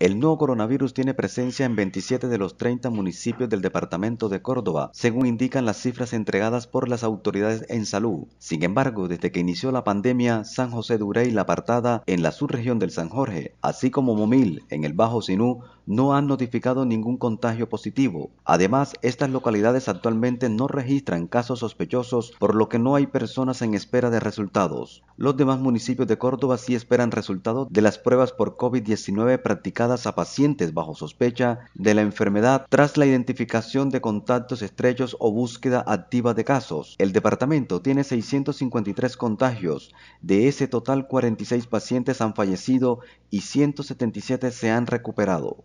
El nuevo coronavirus tiene presencia en 27 de los 30 municipios del departamento de Córdoba, según indican las cifras entregadas por las autoridades en salud. Sin embargo, desde que inició la pandemia, San José Durey, La Apartada, en la subregión del San Jorge, así como Momil, en el Bajo Sinú, no han notificado ningún contagio positivo. Además, estas localidades actualmente no registran casos sospechosos, por lo que no hay personas en espera de resultados. Los demás municipios de Córdoba sí esperan resultados de las pruebas por COVID-19 practicadas a pacientes bajo sospecha de la enfermedad tras la identificación de contactos estrechos o búsqueda activa de casos. El departamento tiene 653 contagios. De ese total, 46 pacientes han fallecido y 177 se han recuperado.